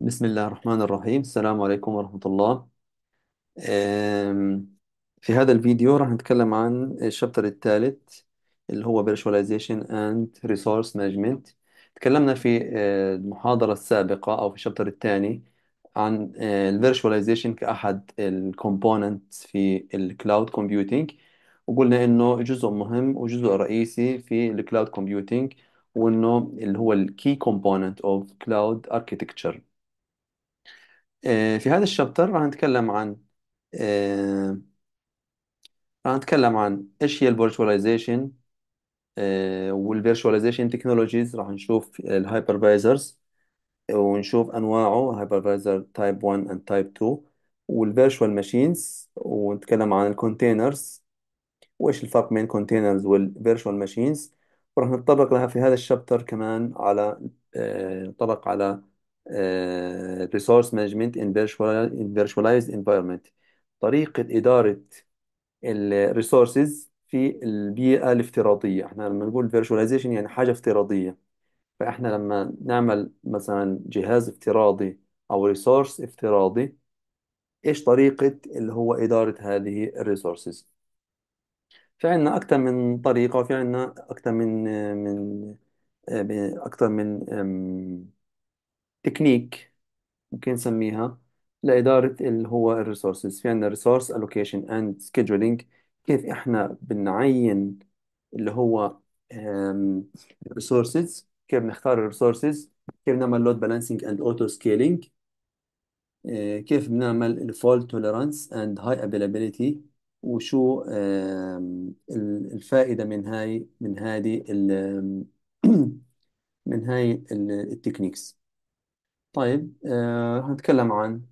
بسم الله الرحمن الرحيم السلام عليكم ورحمة الله في هذا الفيديو راح نتكلم عن الشابتر الثالث اللي هو Virtualization and Resource Management تكلمنا في آه، المحاضرة السابقة أو في الشابتر الثاني عن آه، الـ Virtualization كأحد الـ Components في الـ Cloud Computing وقلنا إنه جزء مهم وجزء رئيسي في الـ Cloud Computing وإنه اللي هو الـ Key Component of Cloud Architecture آه، في هذا الشابتر راح نتكلم عن آه، راح نتكلم عن ايش هي الفيرتشواليزيشن آه، والفيرتشواليزيشن تكنولوجيز راح نشوف الهايبرفايزرز ونشوف انواعه هايبرفايزر تايب 1 اند تايب 2 والفيرتشوال ماشينز ونتكلم عن الكونتينرز وايش الفرق بين كونتينرز والفيرتشوال ماشينز وراح نتطرق لها في هذا الشابتر كمان على نتطرق على ريسورس مانجمنت ان فيرشواليز انفايرمنت طريقة إدارة الريسورسز في البيئة الافتراضية احنا لما نقول فيرشواليزيشن يعني حاجة افتراضية فاحنا لما نعمل مثلا جهاز افتراضي او ريسورس افتراضي ايش طريقة اللي هو إدارة هذه الريسورسز في عندنا أكثر من طريقة وفي عندنا أكثر من من آه، أكثر من تكنيك ممكن نسميها لإدارة اللي هو الريسورسز في عندنا ريسورس allocation and scheduling كيف إحنا بنعين اللي هو الريسورسز كيف بنختار الريسورسز كيف بنعمل لود بالانسنج اند اوتو سكيلينج كيف بنعمل الفولت توليرانس اند هاي افيلابيليتي وشو الفائدة من هاي من هذه من هاي التكنيكس طيب آه، هنتكلم عن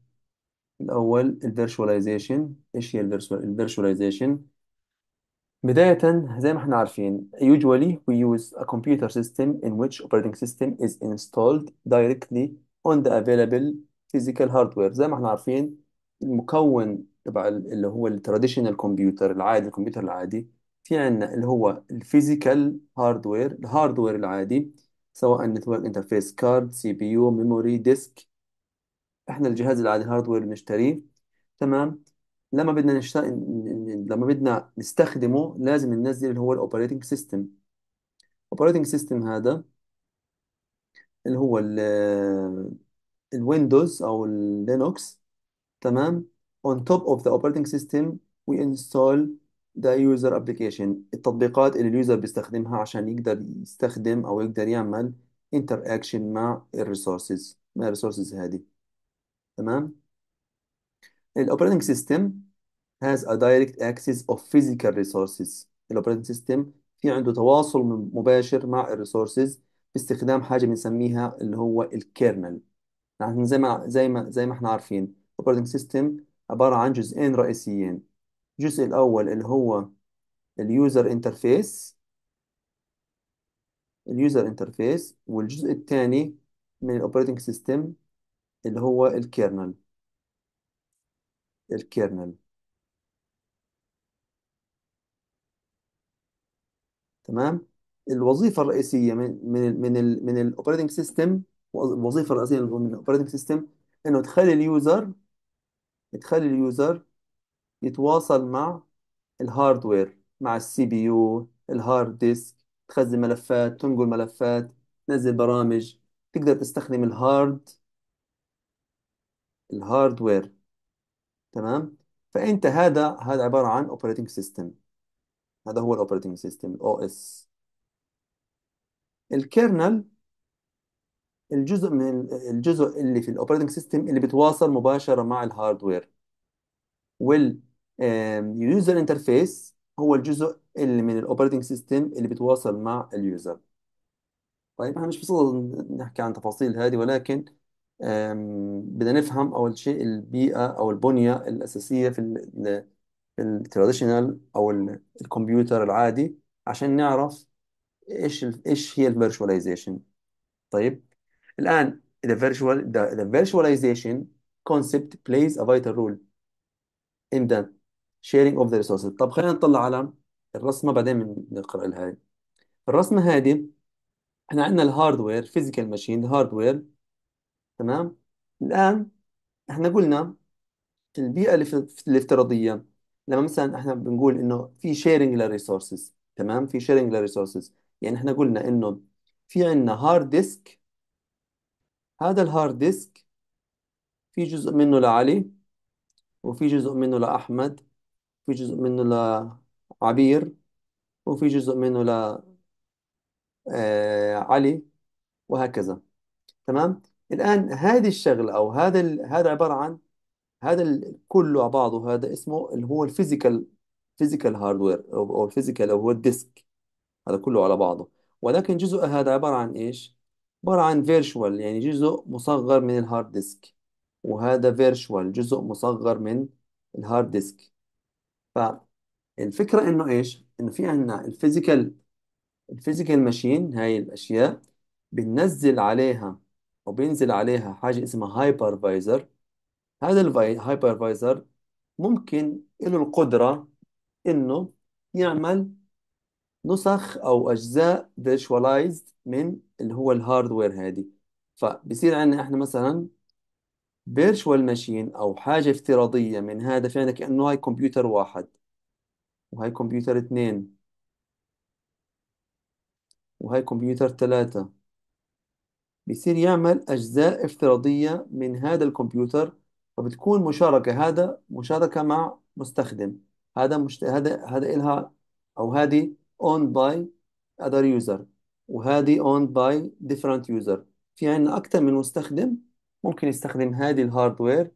الأول الـ Virtualization إيش هي الـ Virtualization؟ بداية زي ما احنا عارفين usually we use a computer system in which operating system is installed directly on the available physical hardware زي ما احنا عارفين المكون تبع اللي هو Traditional كمبيوتر العادي الكمبيوتر العادي في عندنا اللي هو الـ Hardware الـ الهاردوير العادي سواء نتورك انترفيس كارد سي بي يو ميموري ديسك احنا الجهاز العادي هاردوير بنشتريه تمام لما بدنا نشت... لما بدنا نستخدمه لازم ننزل اللي هو الاوبريتنج سيستم الاوبريتنج سيستم هذا اللي هو الويندوز او اللينوكس تمام on top of the operating system we install ده يوزر ابلكيشن التطبيقات اللي اليوزر بيستخدمها عشان يقدر يستخدم او يقدر يعمل انتر اكشن مع الريسورسز مع الريسورسز هذه تمام الاوبريتنج سيستم has a direct access of physical resources الاوبريتنج سيستم في عنده تواصل مباشر مع الريسورسز باستخدام حاجه بنسميها اللي هو الكيرنل يعني زي ما زي ما زي ما احنا عارفين الاوبريتنج سيستم عباره عن جزئين رئيسيين الجزء الأول اللي هو اليوزر انترفيس اليوزر انترفيس والجزء الثاني من الاوبريتنج سيستم اللي هو الكيرنل الكيرنل تمام الوظيفة الرئيسية من من من الـ من الاوبريتنج سيستم الوظيفة الرئيسية من الاوبريتنج سيستم انه تخلي اليوزر تخلي اليوزر يتواصل مع الهاردوير مع السي بي يو الهارد ديسك تخزن ملفات تنقل ملفات تنزل برامج تقدر تستخدم الهارد الهاردوير تمام فانت هذا هذا عباره عن اوبريتنج سيستم هذا هو الاوبريتنج سيستم الاو اس الكيرنل الجزء من الجزء اللي في الاوبريتنج سيستم اللي بيتواصل مباشره مع الهاردوير وال اليوزر انترفيس هو الجزء اللي من الاوبريتنج سيستم اللي بيتواصل مع اليوزر طيب احنا مش بصدد نحكي عن تفاصيل هذه ولكن بدنا نفهم اول شيء البيئه او البنيه الاساسيه في في التراديشنال او الكمبيوتر العادي عشان نعرف ايش ايش هي الفيرتشواليزيشن طيب الان the virtual the, the virtualization concept plays a vital role in the sharing of the resources طب خلينا نطلع على الرسمه بعدين نقرا لها هاي الرسمه هذه احنا عندنا الهاردوير فيزيكال ماشين هاردوير تمام الان احنا قلنا في البيئه الافتراضيه لما مثلا احنا بنقول انه في شيرنج للريسورسز تمام في شيرنج للريسورسز يعني احنا قلنا انه في عندنا هارد ديسك هذا الهارد ديسك في جزء منه لعلي وفي جزء منه لأحمد في جزء منه لعبير وفي جزء منه ل آه، علي وهكذا تمام الآن هذه الشغلة أو هذا ال... هذا عبارة عن هذا ال... كله على بعضه هذا اسمه اللي هو الفيزيكال فيزيكال هاردوير أو الفيزيكال أو هو الديسك هذا كله على بعضه ولكن جزء هذا عبارة عن إيش؟ عبارة عن فيرشوال يعني جزء مصغر من الهارد ديسك وهذا فيرشوال جزء مصغر من الهارد ديسك فالفكرة انه ايش؟ انه في عندنا الفيزيكال الفيزيكال ماشين هاي الاشياء بننزل عليها أو بينزل عليها حاجة اسمها هايبرفايزر هذا الهايبرفايزر ممكن له القدرة انه يعمل نسخ او اجزاء فيرتشواليزد من اللي هو الهاردوير هذه فبصير عندنا احنا مثلا فيرتشوال ماشين او حاجه افتراضيه من هذا فعلا كانه هاي كمبيوتر واحد وهاي كمبيوتر اثنين وهاي كمبيوتر ثلاثه بيصير يعمل اجزاء افتراضيه من هذا الكمبيوتر فبتكون مشاركه هذا مشاركه مع مستخدم هذا مشت... هذا هذا إلها او هذه owned by other user وهذه owned by different user في عندنا اكثر من مستخدم ممكن يستخدم هذه الهاردوير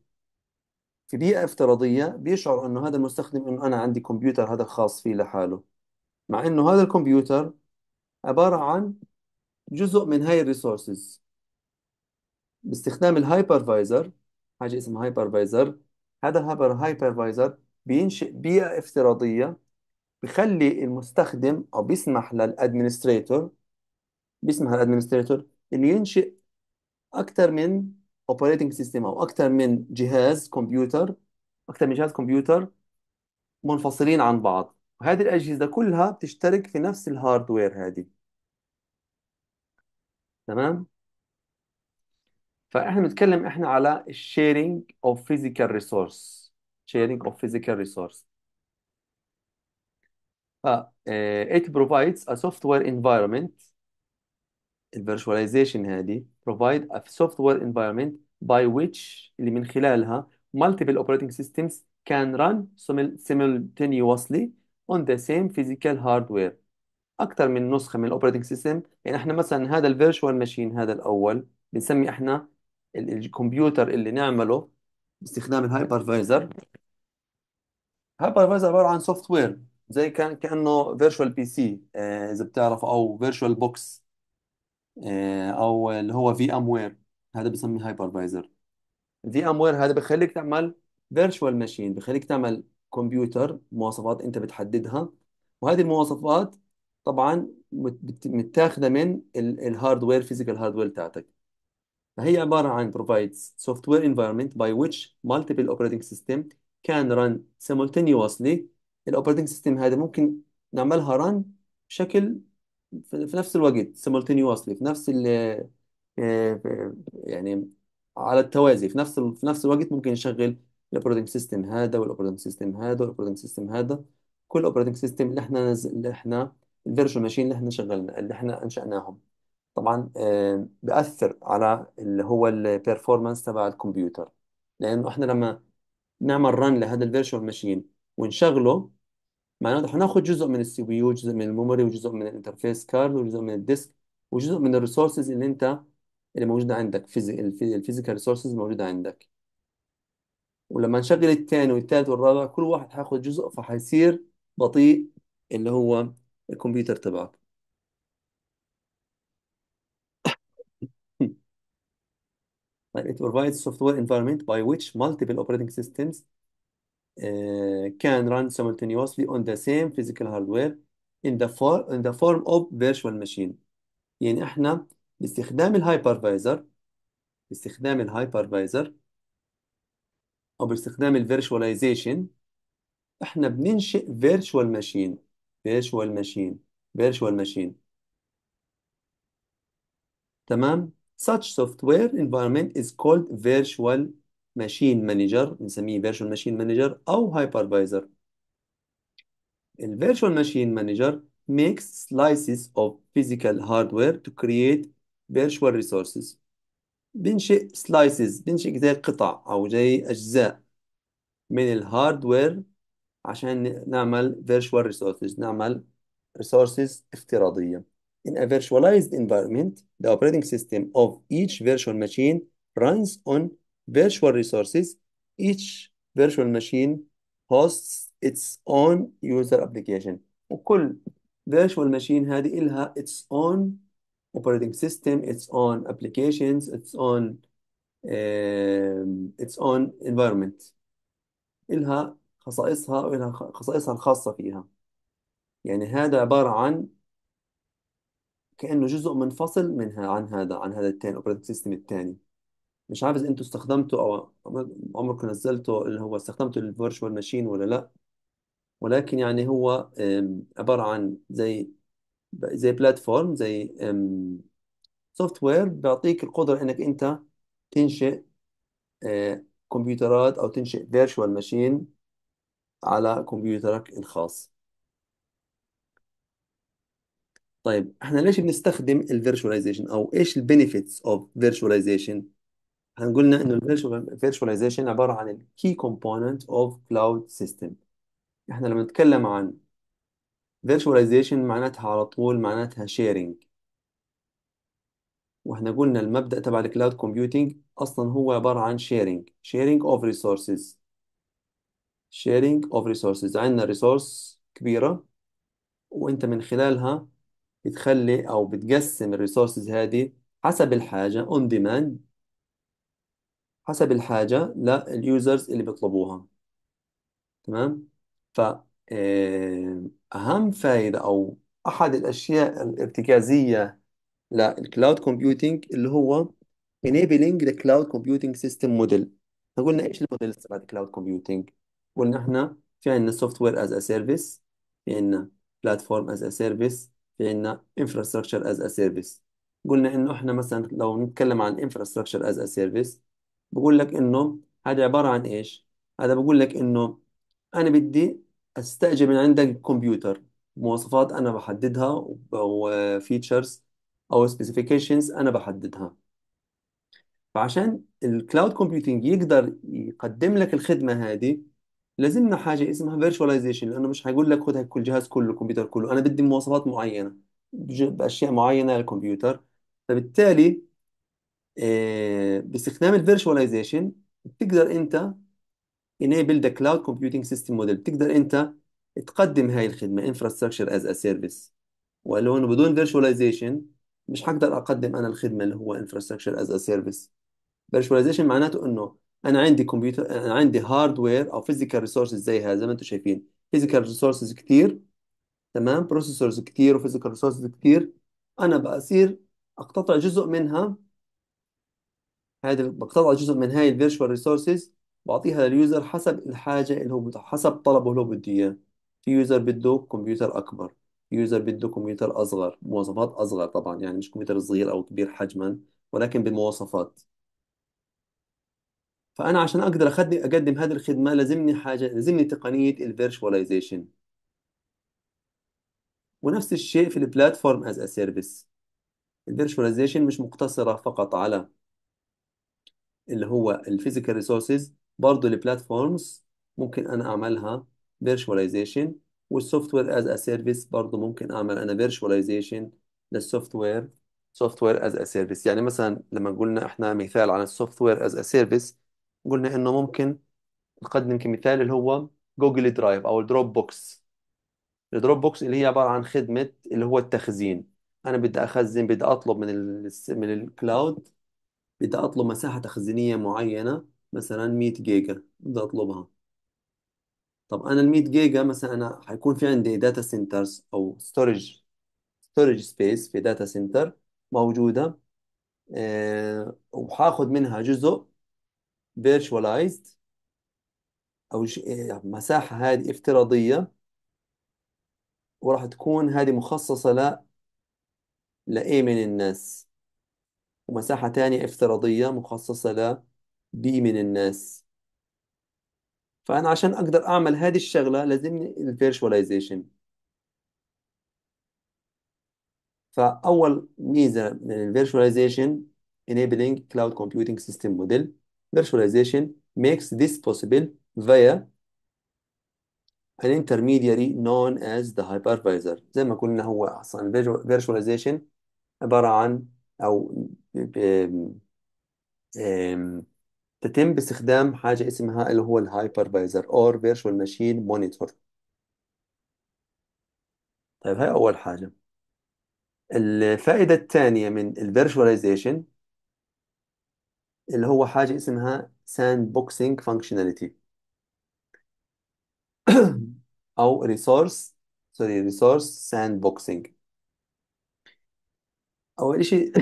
في بيئة افتراضية بيشعر أنه هذا المستخدم أنه أنا عندي كمبيوتر هذا خاص فيه لحاله مع أنه هذا الكمبيوتر عبارة عن جزء من هاي الريسورسز باستخدام الهايبرفايزر حاجة اسمها هايبرفايزر هذا الهايبر هايبرفايزر بينشئ بيئة افتراضية بخلي المستخدم أو بيسمح للأدمنستريتور بيسمح للأدمنستريتور إنه ينشئ أكثر من اوبريتنج سيستم او اكثر من جهاز كمبيوتر اكثر من جهاز كمبيوتر منفصلين عن بعض وهذه الاجهزه كلها بتشترك في نفس الهاردوير هذه تمام فاحنا بنتكلم احنا على الشيرنج اوف فيزيكال ريسورس شيرنج اوف فيزيكال ريسورس ف آه، it provides a software environment الفيرشواليزيشن هذه provide a software environment by which اللي من خلالها multiple operating systems can run simultaneously on the same physical hardware اكثر من نسخه من الاوبريتنج سيستم يعني احنا مثلا هذا الفيرشوال ماشين هذا الاول بنسمي احنا الكمبيوتر اللي نعمله باستخدام الهايبرفايزر هايبرفايزر عباره عن سوفت وير زي كان كانه فيرشوال بي سي اذا بتعرف او فيرشوال بوكس آه، او اللي هو في ام وير هذا بسميه هايبرفايزر في ام وير هذا بخليك تعمل فيرتشوال ماشين بخليك تعمل كمبيوتر مواصفات انت بتحددها وهذه المواصفات طبعا متاخده من الهاردوير فيزيكال هاردوير بتاعتك فهي عبارة عن provides software environment by which multiple operating system can run simultaneously الأوبريتنج سيستم هذا ممكن نعملها run بشكل في في نفس الوقت simultaneously في نفس ال آه، يعني على التوازي في نفس في نفس الوقت ممكن نشغل الاوبريتنج سيستم هذا والاوبريتنج سيستم هذا والاوبريتنج سيستم هذا كل اوبريتنج سيستم اللي احنا اللي احنا الفيرجوال ماشين اللي احنا شغلنا اللي احنا انشأناهم طبعا آه، بأثر على اللي هو البيرفورمانس تبع الكمبيوتر لأنه احنا لما نعمل ران لهذا الفيرجوال ماشين ونشغله معناته هناخد جزء من السي بي يو وجزء من الميموري وجزء من الانترفيس كارد وجزء من الديسك وجزء من الريسورسز اللي انت اللي موجوده عندك الفيزيكال ريسورسز موجوده عندك ولما نشغل الثاني والثالث والرابع كل واحد هياخد جزء فحيصير بطيء اللي هو الكمبيوتر تبعك It provides software environment by which multiple operating systems can run simultaneously on the same physical hardware in the form in the form of virtual machine يعني احنا باستخدام الهايبرفايزر باستخدام الهايبرفايزر او باستخدام الفيرشواليزيشن احنا بننشئ فيرتشوال ماشين فيرتشوال ماشين فيرتشوال ماشين تمام such software environment is called virtual ماشين مانجر بنسميه فيرشوال ماشين مانجر او هايبرفايزر الفيرشوال ماشين مانجر makes slices of physical hardware to create virtual resources بنشئ slices بنشئ زي قطع او زي اجزاء من الهاردوير عشان نعمل virtual resources نعمل resources افتراضية In a virtualized environment the operating system of each virtual machine runs on virtual resources, each virtual machine hosts its own user application وكل virtual machine هذه إلها its own operating system, its own applications, its own um, its own environment إلها خصائصها وإلها خصائصها الخاصة فيها يعني هذا عبارة عن كأنه جزء منفصل منها عن هذا عن هذا التاني operating system الثاني مش عارف اذا انتوا استخدمتوا او عمركم نزلتوا اللي هو استخدمتوا الفيرتشوال ماشين ولا لا ولكن يعني هو عبارة عن زي زي بلاتفورم زي سوفت وير بيعطيك القدرة انك انت تنشئ آه، كمبيوترات او تنشئ فيرتشوال ماشين على كمبيوترك الخاص طيب احنا ليش بنستخدم الفيرتشواليزيشن او ايش البينيفيتس اوف فيرتشواليزيشن احنا قلنا انه الفيرشواليزيشن عباره عن الكي كومبوننت اوف كلاود سيستم احنا لما نتكلم عن virtualization معناتها على طول معناتها شيرنج واحنا قلنا المبدأ تبع الكلاود كومبيوتينج اصلا هو عبارة عن شيرنج شيرنج اوف resources شيرنج اوف resources عندنا ريسورس كبيرة وانت من خلالها بتخلي او بتقسم الريسورسز هذه حسب الحاجة on demand حسب الحاجة لليوزرز اللي بيطلبوها تمام ف آه، أهم فائدة أو أحد الأشياء الارتكازية للكلاود كومبيوتينج اللي هو enabling the cloud computing system model قلنا ايش الموديل تبع الكلاود كومبيوتينج قلنا احنا في عندنا سوفت وير از ا سيرفيس في عندنا بلاتفورم از ا سيرفيس في عندنا انفراستراكشر از ا سيرفيس قلنا انه احنا مثلا لو نتكلم عن انفراستراكشر از ا سيرفيس بقول لك انه هذا عباره عن ايش هذا بقول لك انه انا بدي استأجر من عندك كمبيوتر مواصفات انا بحددها وفيتشرز او سبيسيفيكيشنز انا بحددها فعشان الكلاود كومبيوتنج يقدر يقدم لك الخدمه هذه لازمنا حاجه اسمها فيرتشواليزيشن لانه مش هيقول لك خد كل جهاز كله الكمبيوتر كله انا بدي مواصفات معينه باشياء معينه للكمبيوتر فبالتالي آه، باستخدام الفيرشواليزيشن بتقدر انت enable the cloud computing system model بتقدر انت تقدم هاي الخدمه infrastructure as a service ولو انه بدون فيرشواليزيشن مش حقدر اقدم انا الخدمه اللي هو infrastructure as a service فيرشواليزيشن معناته انه انا عندي كمبيوتر انا عندي هاردوير او فيزيكال ريسورسز زي هذا زي ما انتم شايفين فيزيكال ريسورسز كتير تمام بروسيسورز كتير وفيزيكال ريسورسز كتير انا بصير اقتطع جزء منها هذا بقتطع جزء من هاي الفيرتشوال ريسورسز بعطيها لليوزر حسب الحاجة اللي هو حسب طلبه اللي هو بده إياه في يوزر بده كمبيوتر أكبر يوزر بده كمبيوتر أصغر مواصفات أصغر طبعا يعني مش كمبيوتر صغير أو كبير حجما ولكن بمواصفات فأنا عشان أقدر أخدم أقدم هذه الخدمة لازمني حاجة لازمني تقنية الفيرتشواليزيشن ونفس الشيء في البلاتفورم از ا سيرفيس الفيرتشواليزيشن مش مقتصرة فقط على اللي هو الفيزيكال ريسورسز برضه البلاتفورمز ممكن انا اعملها فيرشواليزيشن والسوفت وير از ا سيرفيس برضه ممكن اعمل انا فيرشواليزيشن للسوفت وير سوفت وير از ا سيرفيس يعني مثلا لما قلنا احنا مثال على السوفت وير از ا سيرفيس قلنا انه ممكن نقدم كمثال اللي هو جوجل درايف او الدروب بوكس الدروب بوكس اللي هي عباره عن خدمه اللي هو التخزين انا بدي اخزن بدي اطلب من الـ من الكلاود بدي أطلب مساحة تخزينية معينة مثلا 100 جيجا بدي أطلبها طب أنا ال 100 جيجا مثلا أنا حيكون في عندي داتا سنترز أو ستورج ستورج سبيس في داتا سنتر موجودة آه، وحاخد منها جزء فيرتشواليزد أو ش- آه، يعني مساحة هذه افتراضية وراح تكون هذه مخصصة ل لإيه من الناس ومساحة تانية افتراضية مخصصة ل B من الناس فأنا عشان أقدر أعمل هذه الشغلة لازمني الـ Virtualization فأول ميزة من الـ Virtualization enabling cloud computing system model virtualization makes this possible via an intermediary known as the hypervisor زي ما قلنا هو أصلا virtualization عبارة عن او تتم باستخدام حاجة اسمها اللي هو الهايبرفايزر اور فيرتشوال ماشين مونيتور طيب هاي أول حاجة الفائدة الثانية من الفيرتشواليزيشن اللي هو حاجة اسمها ساند بوكسينج فانكشناليتي أو ريسورس سوري ريسورس ساند بوكسينج اول شيء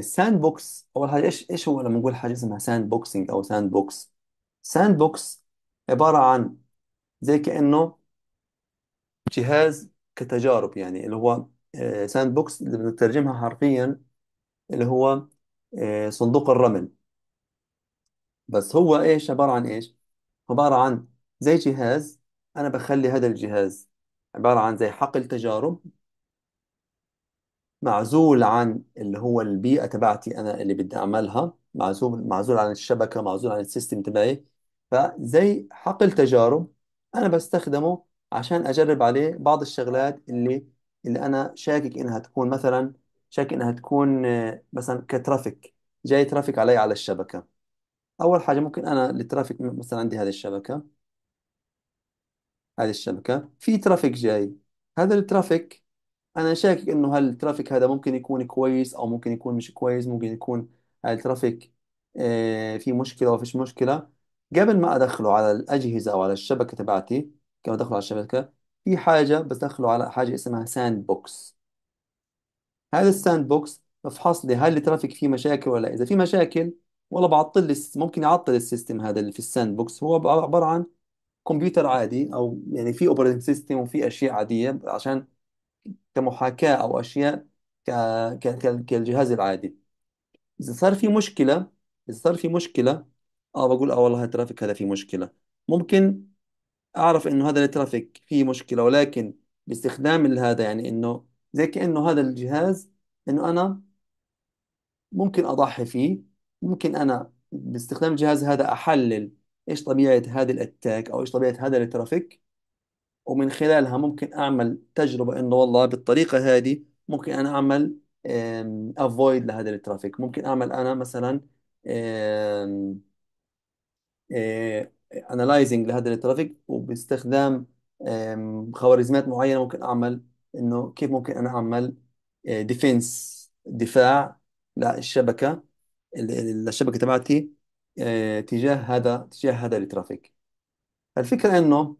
ساند بوكس اول حاجه ايش ايش هو لما نقول حاجه اسمها ساند بوكسنج او ساند بوكس ساند بوكس عباره عن زي كانه جهاز كتجارب يعني اللي هو ساند آه، بوكس اللي بنترجمها حرفيا اللي هو آه، صندوق الرمل بس هو ايش عباره عن ايش عباره عن زي جهاز انا بخلي هذا الجهاز عبارة عن زي حقل تجارب معزول عن اللي هو البيئة تبعتي أنا اللي بدي أعملها معزول معزول عن الشبكة معزول عن السيستم تبعي فزي حقل تجارب أنا بستخدمه عشان أجرب عليه بعض الشغلات اللي اللي أنا شاكك إنها تكون مثلا شاكك إنها تكون آه، مثلا كترافيك جاي ترافيك علي على الشبكة أول حاجة ممكن أنا الترافيك مثلا عندي هذه الشبكة هذه الشبكة في ترافيك جاي هذا الترافيك أنا شاكك إنه هل الترافيك هذا ممكن يكون كويس أو ممكن يكون مش كويس ممكن يكون هذا الترافيك آه، في مشكلة أو فيش مشكلة قبل ما أدخله على الأجهزة أو على الشبكة تبعتي قبل ما أدخله على الشبكة في حاجة بدخله على حاجة اسمها ساند بوكس هذا الساند بوكس بفحص لي هل الترافيك فيه مشاكل ولا لا. إذا في مشاكل والله بعطل ممكن يعطل السيستم هذا اللي في الساند بوكس هو عبارة عن كمبيوتر عادي او يعني في اوبريتنج سيستم وفي اشياء عاديه عشان كمحاكاه او اشياء كالجهاز العادي اذا صار في مشكله اذا صار في مشكله اه بقول اه والله الترافيك هذا فيه مشكله ممكن اعرف انه هذا الترافيك فيه مشكله ولكن باستخدام هذا يعني انه زي كانه هذا الجهاز انه انا ممكن اضحي فيه ممكن انا باستخدام الجهاز هذا احلل ايش طبيعه هذه الاتاك او ايش طبيعه هذا الترافيك ومن خلالها ممكن اعمل تجربه انه والله بالطريقه هذه ممكن انا اعمل افويد لهذا الترافيك ممكن اعمل انا مثلا اناليزنج آه، لهذا الترافيك وباستخدام خوارزميات معينه ممكن اعمل انه كيف ممكن انا اعمل ديفنس آه، دفاع للشبكه الشبكه تبعتي آه، تجاه هذا تجاه هذا الترافيك الفكره انه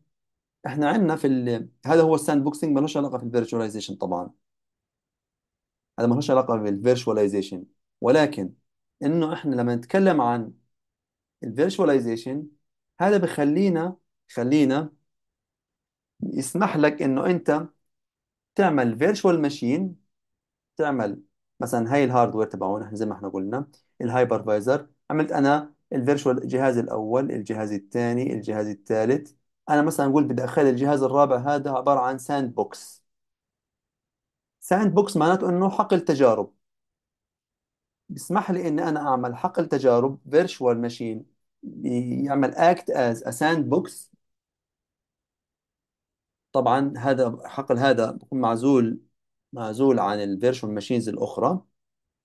احنا عندنا في ال... هذا هو الساند بوكسينج ما لهش علاقه في الفيرتشواليزيشن طبعا هذا ما لهش علاقه بالفيرتشواليزيشن ولكن انه احنا لما نتكلم عن الفيرتشواليزيشن هذا بخلينا خلينا يسمح لك انه انت تعمل فيرتشوال ماشين تعمل مثلا هاي الهاردوير تبعون زي ما احنا قلنا الهايبرفايزر عملت انا الفيرشوال الجهاز الأول الجهاز الثاني الجهاز الثالث أنا مثلا أقول بدي أخلي الجهاز الرابع هذا عبارة عن ساند بوكس ساند بوكس معناته إنه حقل تجارب بيسمح لي إني أنا أعمل حقل تجارب فيرشوال ماشين يعمل اكت از ا ساند بوكس طبعا هذا حقل هذا بكون معزول معزول عن الفيرشوال ماشينز الأخرى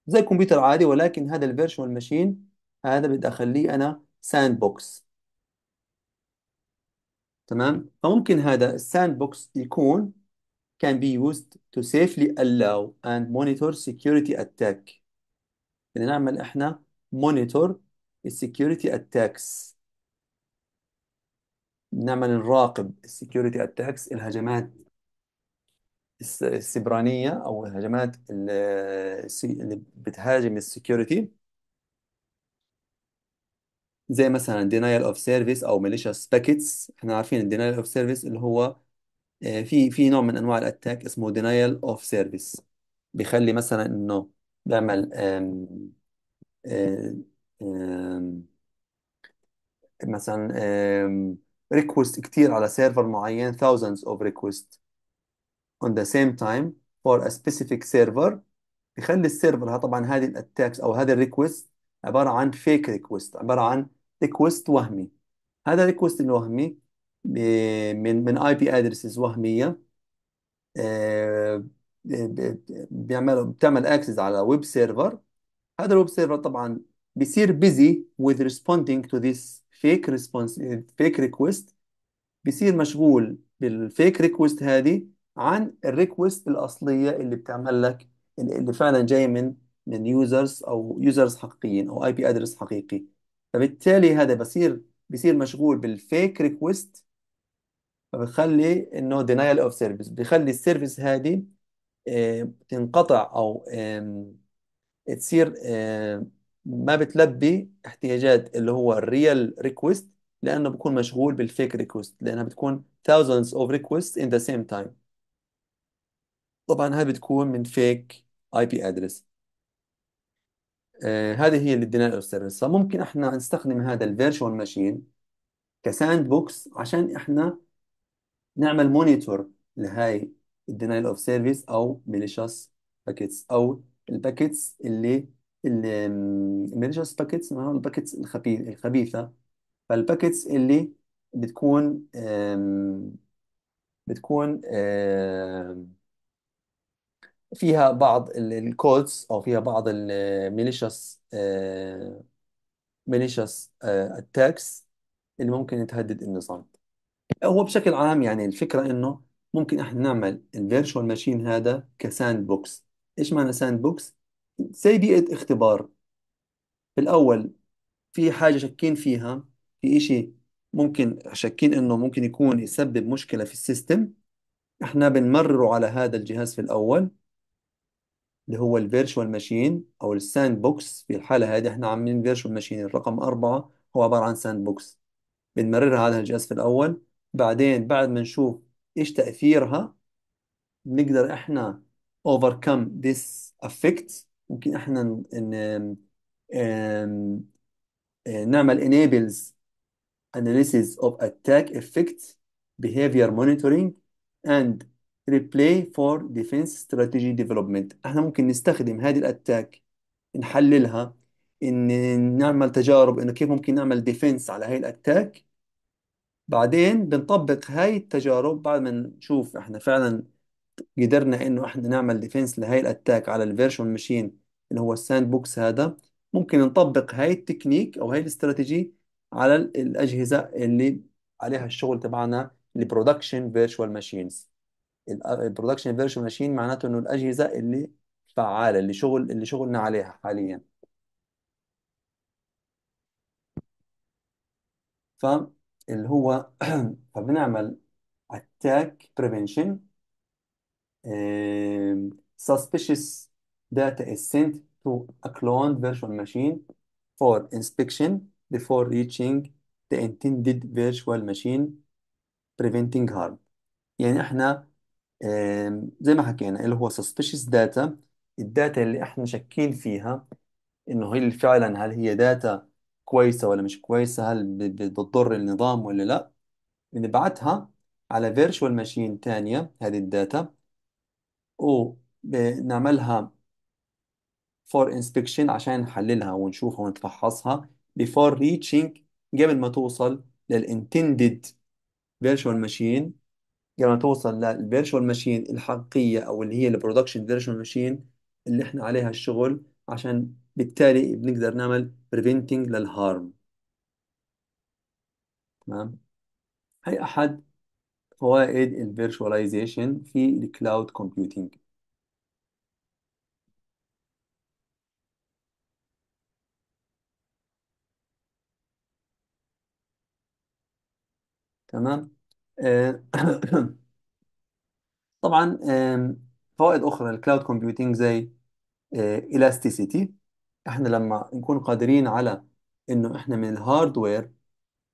زي الكمبيوتر عادي ولكن هذا الفيرشوال ماشين هذا بدي اخليه انا ساند بوكس تمام فممكن هذا الساند بوكس يكون can be used to safely allow and monitor security attack بدنا نعمل احنا monitor security attacks نعمل نراقب security attacks الهجمات السبرانية أو الهجمات اللي بتهاجم السكيورتي زي مثلا denial of service او malicious packets احنا عارفين ال denial of service اللي هو آه، في في نوع من انواع الاتاك اسمه denial of service بيخلي مثلا انه بيعمل آه، مثلا request كتير على سيرفر معين thousands of requests on the same time for a specific server بيخلي السيرفر طبعا هذه الاتاكس او هذه الريكوست عباره عن فيك ريكوست عباره عن ريكوست وهمي هذا ريكوست الوهمي آه، من من اي بي ادرسز وهميه آه، آه، بيعمل بتعمل اكسس على ويب سيرفر هذا الويب سيرفر طبعا بيصير بيزي with responding to this fake response fake request بيصير مشغول بالفيك ريكوست هذه عن الريكوست الاصليه اللي بتعمل لك اللي فعلا جاي من من يوزرز او يوزرز حقيقيين او اي بي ادرس حقيقي فبالتالي هذا بصير بصير مشغول بالفيك ريكويست فبخلي انه دينايل اوف سيرفيس بخلي السيرفيس هذه تنقطع او تصير ما بتلبي احتياجات اللي هو الريال ريكويست لانه بكون مشغول بالفيك ريكويست لانها بتكون thousands of requests in the same time طبعا هاي بتكون من فيك اي بي ادرس آه، هذه هي الدينايل اوف سيرفيس فممكن احنا نستخدم هذا الفيرتشوال ماشين كساند بوكس عشان احنا نعمل مونيتور لهاي الدينايل اوف سيرفيس او ميليشس باكيتس او الباكيتس اللي الميليشس باكيتس ما هو الباكيتس الخبيثه فالباكيتس اللي بتكون بتكون فيها بعض الكولتس او فيها بعض الميليشيس ميليشيس اتاكس اللي ممكن تهدد النظام هو بشكل عام يعني الفكره انه ممكن احنا نعمل الفيرتشوال ماشين هذا كساند بوكس ايش معنى ساند بوكس زي بيئه اختبار في الاول في حاجه شاكين فيها في شيء ممكن شاكين انه ممكن يكون يسبب مشكله في السيستم احنا بنمرره على هذا الجهاز في الاول اللي هو Virtual ماشين او الساند بوكس في الحاله هذه احنا عاملين Virtual ماشين الرقم أربعة هو عباره عن ساند بوكس بنمررها على الجهاز في الاول بعدين بعد ما نشوف ايش تاثيرها نقدر احنا overcome this effect ممكن احنا إن ن... نعمل enables analysis of attack effect behavior monitoring and ريبلاي فور ديفنس استراتيجي ديفلوبمنت احنا ممكن نستخدم هذه الاتاك نحللها ان نعمل تجارب انه كيف ممكن نعمل ديفنس على هاي الاتاك بعدين بنطبق هاي التجارب بعد ما نشوف احنا فعلا قدرنا انه احنا نعمل ديفنس لهاي الاتاك على الفيرشوال ماشين اللي هو الساند بوكس هذا ممكن نطبق هاي التكنيك او هاي الاستراتيجي على الاجهزه اللي عليها الشغل تبعنا البرودكشن فيرتشوال ماشينز البرودكشن فيرجن ماشين معناته انه الاجهزه اللي فعاله اللي شغل اللي شغلنا عليها حاليا فاللي هو فبنعمل attack prevention suspicious data is sent to a cloned virtual machine for inspection before reaching the intended virtual machine preventing harm يعني احنا زي ما حكينا اللي هو suspicious data الداتا اللي احنا شاكين فيها انه هي فعلا هل هي داتا كويسة ولا مش كويسة هل بتضر النظام ولا لا بنبعتها على فيرتشوال ماشين تانية هذه الداتا وبنعملها فور inspection عشان نحللها ونشوفها ونتفحصها before reaching قبل ما توصل للintended virtual machine لما توصل للفيرشوال ماشين الحقيقية أو اللي هي البرودكشن فيرشوال ماشين اللي احنا عليها الشغل عشان بالتالي بنقدر نعمل بريفنتنج للهارم تمام هي أحد فوائد الفيرشواليزيشن في الكلاود كومبيوتينج تمام آه، طبعا فوائد اخرى للكلاود كومبيوتينج زي الاستيسيتي آه، احنا لما نكون قادرين على انه احنا من الهاردوير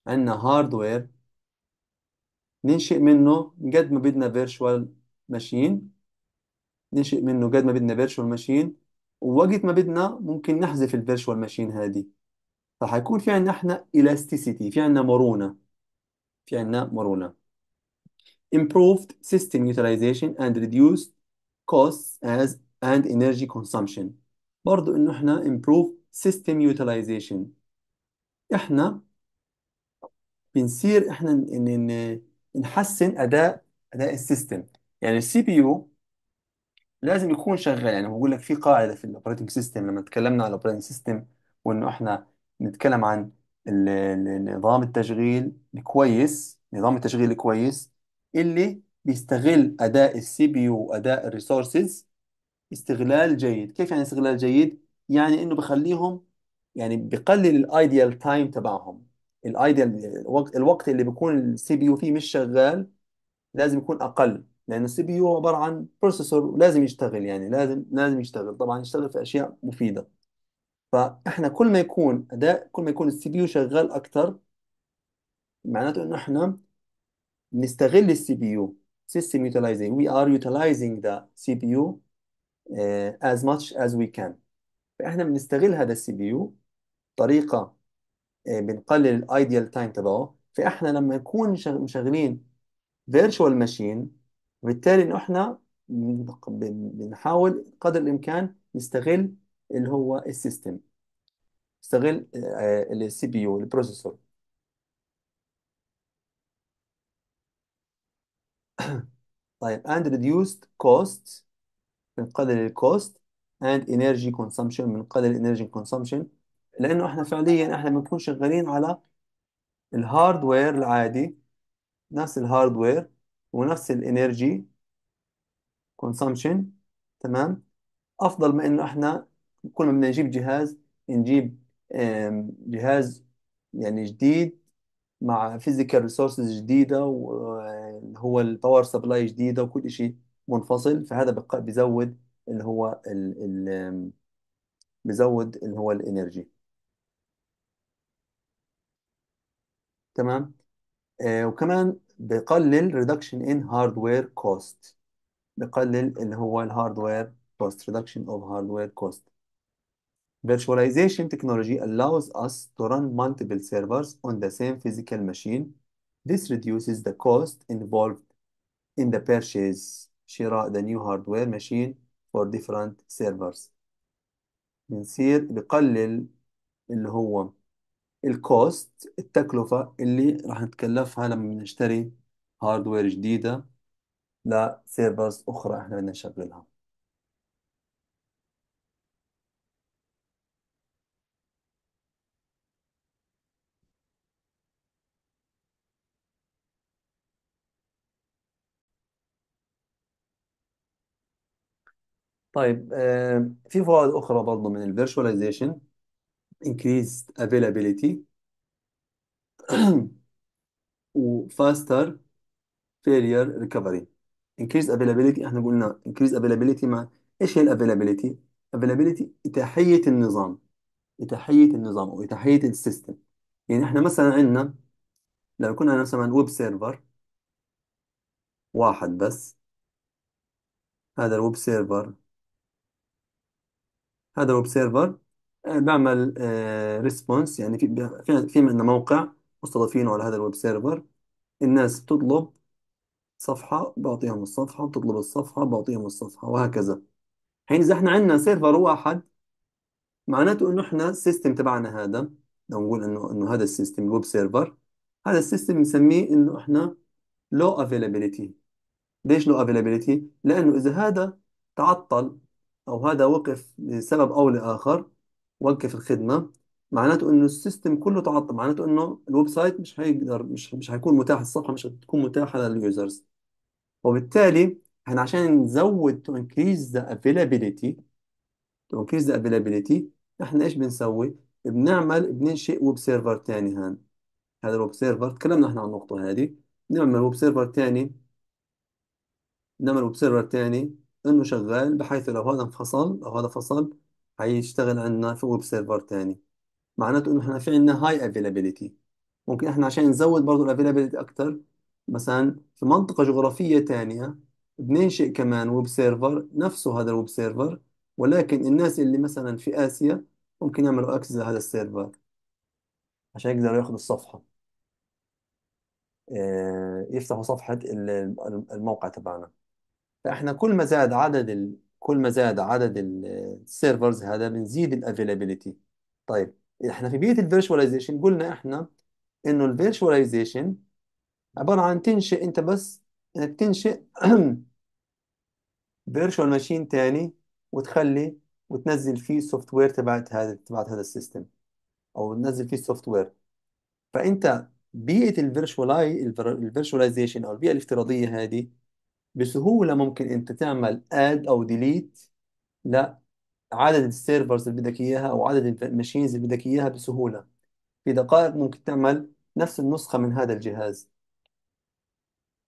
عندنا هاردوير ننشئ منه قد ما بدنا فيرتشوال ماشين ننشئ منه قد ما بدنا فيرتشوال ماشين ووقت ما بدنا ممكن نحذف الفيرتشوال ماشين هذه فحيكون في عندنا احنا الاستيسيتي في عندنا مرونة في عندنا مرونة improved system utilization and reduced costs as and energy consumption برضو انه احنا improve system utilization احنا بنصير احنا ان ان نحسن اداء اداء السيستم يعني السي بي يو لازم يكون شغال يعني بقول لك في قاعده في الاوبريتنج سيستم لما تكلمنا على الاوبريتنج سيستم وانه احنا نتكلم عن ال- نظام التشغيل الكويس نظام التشغيل الكويس اللي بيستغل اداء السي بي يو واداء الريسورسز استغلال جيد كيف يعني استغلال جيد يعني انه بخليهم يعني بقلل الايديال تايم تبعهم الايديال الوقت الوقت اللي بيكون السي بي يو فيه مش شغال لازم يكون اقل لان السي بي يو عباره عن بروسيسور ولازم يشتغل يعني لازم لازم يشتغل طبعا يشتغل في اشياء مفيده فاحنا كل ما يكون اداء كل ما يكون السي بي يو شغال اكثر معناته انه احنا نستغل السي بي يو system utilizing we are utilizing the CPU uh, as much as we can فاحنا بنستغل هذا السي بي يو بطريقه uh, بنقلل الايديال تايم تبعه فاحنا لما نكون مشغلين فيرتشوال ماشين بالتالي انه احنا بنحاول قدر الامكان نستغل اللي هو السيستم نستغل uh, uh, السي بي يو البروسيسور طيب and reduced costs من قدر الكوست and energy consumption من energy consumption لأنه احنا فعليا احنا بنكون شغالين على الهاردوير العادي نفس الهاردوير ونفس الانرجي consumption تمام افضل ما انه احنا كل ما بدنا نجيب جهاز نجيب جهاز يعني جديد مع فيزيكال ريسورسز جديده واللي هو الباور سبلاي جديده وكل شيء منفصل فهذا بق- بيزود اللي هو ال ال بيزود اللي هو الانرجي تمام آه وكمان بقلل ريدكشن ان هاردوير كوست بقلل اللي هو الهاردوير كوست ريدكشن اوف هاردوير كوست Virtualization technology allows us to run multiple servers on the same physical machine. This reduces the cost involved in the purchase شراء the new hardware machine for different servers. بنصير بقلل اللي هو الكوست التكلفة اللي راح نتكلفها لما بنشتري هاردوير جديدة لسيرفرز أخرى احنا بدنا نشغلها. طيب آه، في فوائد أخرى برضو من الفيرشواليزيشن Virtualization increased availability و faster failure recovery increased availability احنا قلنا increased availability مع ايش هي الافيلابيليتي؟ availability إتاحية النظام إتاحية النظام أو إتاحية السيستم يعني احنا مثلا عندنا لو كنا مثلا ويب سيرفر واحد بس هذا الويب سيرفر هذا ويب سيرفر آه، بعمل ريسبونس آه، يعني في في في عندنا موقع مستضيفينه على هذا الويب سيرفر الناس بتطلب صفحة بعطيهم الصفحة بتطلب الصفحة بعطيهم الصفحة وهكذا حين إذا إحنا عندنا سيرفر واحد معناته إنه إحنا السيستم تبعنا هذا لو نقول إنه إنه هذا السيستم الويب سيرفر هذا السيستم بنسميه إنه إحنا low availability ليش low availability؟ لأنه إذا هذا تعطل أو هذا وقف لسبب أو لآخر وقف الخدمة معناته إنه السيستم كله تعطل معناته إنه الويب سايت مش هيقدر مش مش هيكون متاح الصفحة مش هتكون متاحة لليوزرز وبالتالي احنا عشان نزود to increase the availability to increase the availability احنا ايش بنسوي؟ بنعمل بننشئ ويب سيرفر تاني هان هذا الويب سيرفر تكلمنا احنا عن النقطة هذه نعمل ويب سيرفر تاني نعمل ويب سيرفر تاني انه شغال بحيث لو هذا انفصل او هذا فصل حيشتغل عندنا في ويب سيرفر ثاني معناته انه احنا في عندنا هاي افيلابيليتي ممكن احنا عشان نزود برضه الافيلابيليتي اكثر مثلا في منطقة جغرافية ثانيه بننشئ كمان ويب سيرفر نفسه هذا الويب سيرفر ولكن الناس اللي مثلا في آسيا ممكن يعملوا اكسس لهذا السيرفر عشان يقدروا ياخذوا الصفحة آه، يفتحوا صفحة الموقع تبعنا فاحنا كل ما زاد عدد ال... كل ما زاد عدد السيرفرز هذا بنزيد الافيلابيليتي طيب احنا في بيئه الفيرشواليزيشن قلنا احنا انه الفيرشواليزيشن عباره عن تنشئ انت بس انك تنشئ فيرشوال ماشين تاني وتخلي وتنزل فيه السوفت وير تبعت هذا تبعت هذا السيستم او تنزل فيه السوفت وير فانت بيئه الفيرشواليزيشن او البيئه الافتراضيه هذه بسهوله ممكن انت تعمل اد او ديليت لعدد السيرفرز اللي بدك اياها او عدد الماشينز اللي بدك اياها بسهوله في دقائق ممكن تعمل نفس النسخه من هذا الجهاز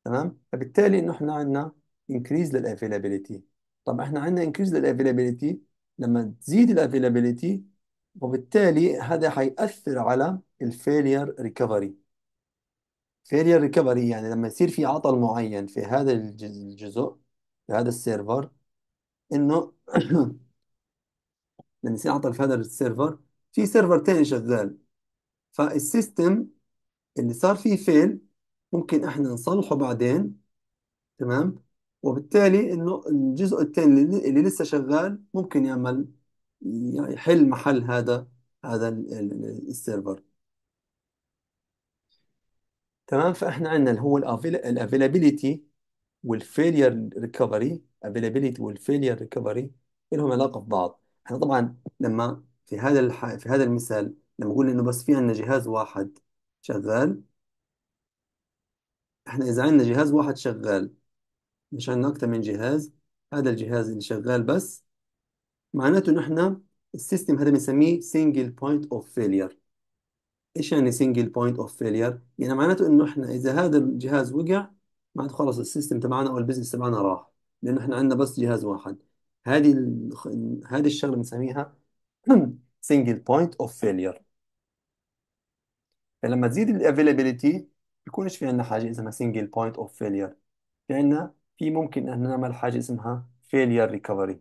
تمام فبالتالي انه احنا عندنا increase للافيلابيليتي طب احنا عندنا increase للافيلابيليتي لما تزيد الافيلابيليتي وبالتالي هذا حيأثر على الفيلير ريكفري فيلير ريكفري يعني لما يصير في عطل معين في هذا الجزء في هذا السيرفر انه لما يصير عطل في هذا السيرفر في سيرفر تاني شغال فالسيستم اللي صار فيه فيل ممكن احنا نصلحه بعدين تمام وبالتالي انه الجزء الثاني اللي اللي لسه شغال ممكن يعمل يحل محل هذا هذا السيرفر تمام فاحنا عندنا اللي هو الافيلابيلتي والفيلير ريكفري افيلابيلتي والفيلير ريكفري لهم علاقه ببعض احنا طبعا لما في هذا الح... في هذا المثال لما قلنا انه بس في عندنا جهاز واحد شغال احنا اذا عندنا جهاز واحد شغال مش عندنا اكثر من جهاز هذا الجهاز اللي شغال بس معناته نحن السيستم هذا بنسميه single point of failure ايش يعني سنجل بوينت اوف فيلير يعني معناته انه احنا اذا هذا الجهاز وقع معناته خلص السيستم تبعنا او البزنس تبعنا راح لانه احنا عندنا بس جهاز واحد هذه هذه الشغله بنسميها سنجل بوينت اوف فيلير فلما تزيد الافيلابيليتي بيكونش في عندنا حاجه اسمها سنجل بوينت اوف فيلير في عندنا في ممكن ان نعمل حاجه اسمها فيلير ريكفري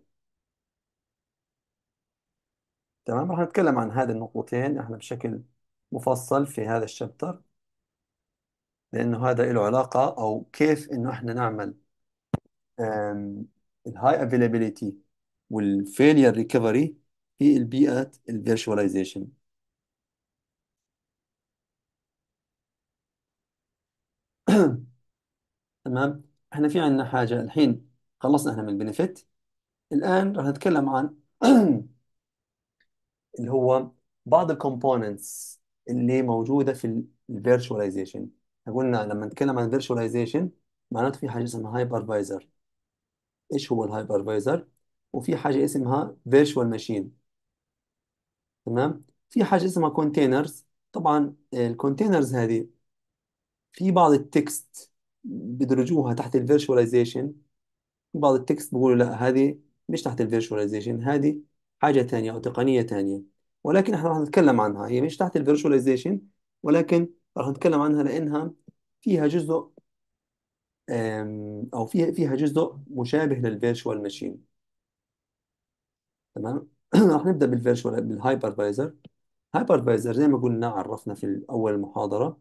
تمام رح نتكلم عن هذه النقطتين احنا بشكل مفصل في هذا الشابتر لأنه هذا له علاقة أو كيف إنه إحنا نعمل الهاي افيلابيليتي والفيلير ريكفري في البيئة الفيرشواليزيشن تمام احنا في عندنا حاجة الحين خلصنا احنا من البنفيت الآن رح نتكلم عن اللي هو بعض الكومبوننتس اللي موجوده في الفيرتشواليزيشن قلنا لما نتكلم عن الفيرتشواليزيشن معناته في حاجه اسمها هايبرفايزر ايش هو الهايبرفايزر وفي حاجه اسمها فيرتشوال ماشين تمام في حاجه اسمها كونتينرز طبعا الكونتينرز هذه في بعض التكست بيدرجوها تحت الفيرتشواليزيشن في بعض التكست بيقولوا لا هذه مش تحت الفيرتشواليزيشن هذه حاجه ثانيه او تقنيه ثانيه ولكن احنا راح نتكلم عنها هي مش تحت الفيرشواليزيشن ولكن راح نتكلم عنها لانها فيها جزء او فيها فيها جزء مشابه للفيرشوال ماشين تمام راح نبدا بالفيرشوال بالهايبرفايزر هايبرفايزر زي ما قلنا عرفنا في اول المحاضره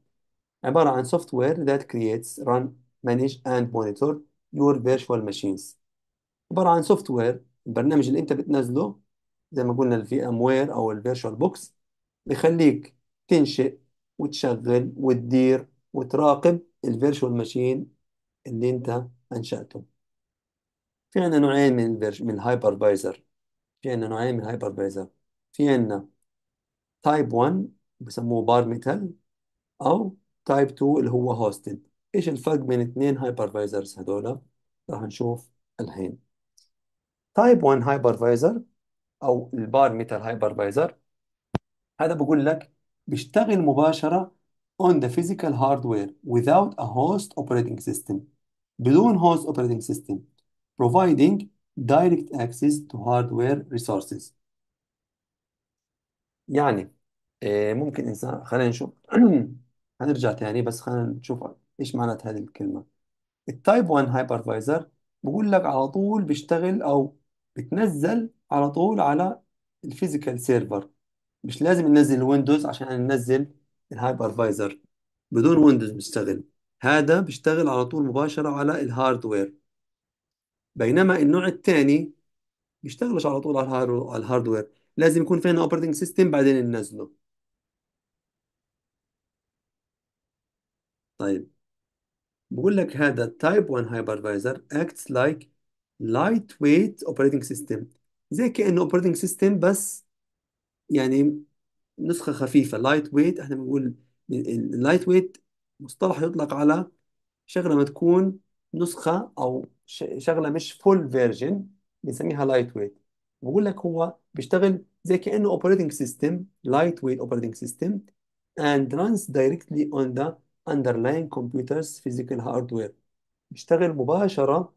عباره عن سوفت وير that creates ران manage and monitor your virtual machines عباره عن سوفت وير البرنامج اللي انت بتنزله زي ما قلنا الفي ام وير او الفيرشوال بوكس بيخليك تنشئ وتشغل وتدير وتراقب الفيرشوال ماشين اللي انت انشأته في عندنا نوعين من الفيرش من الهايبرفايزر في عندنا نوعين من الهايبرفايزر في عندنا تايب 1 بسموه بار ميتال او تايب 2 اللي هو هوستد ايش الفرق بين اثنين هايبرفايزرز هذول راح نشوف الحين تايب 1 هايبرفايزر او البار ميتال هايبرفايزر هذا بقول لك بيشتغل مباشره on the physical hardware without a host operating system بدون host operating system providing direct access to hardware resources يعني إيه، ممكن انسان خلينا نشوف هنرجع تاني بس خلينا نشوف ايش معنات هذه الكلمه التايب 1 هايبرفايزر بقول لك على طول بيشتغل او بتنزل على طول على الفيزيكال سيرفر مش لازم ننزل ويندوز عشان ننزل الهايبرفايزر بدون ويندوز بيشتغل هذا بيشتغل على طول مباشرة على الهاردوير بينما النوع الثاني بيشتغلش على طول على على الهاردوير لازم يكون فينا اوبريتنج سيستم بعدين ننزله طيب بقول لك هذا Type 1 Hypervisor acts like lightweight operating system زي كأنه اوبريتنج سيستم بس يعني نسخة خفيفة لايت ويت احنا بنقول اللايت ويت مصطلح يطلق على شغلة ما تكون نسخة أو شغلة مش فول فيرجن بنسميها لايت ويت بقول لك هو بيشتغل زي كأنه اوبريتنج سيستم لايت ويت اوبريتنج سيستم and runs directly on the underlying computer's physical hardware بيشتغل مباشرة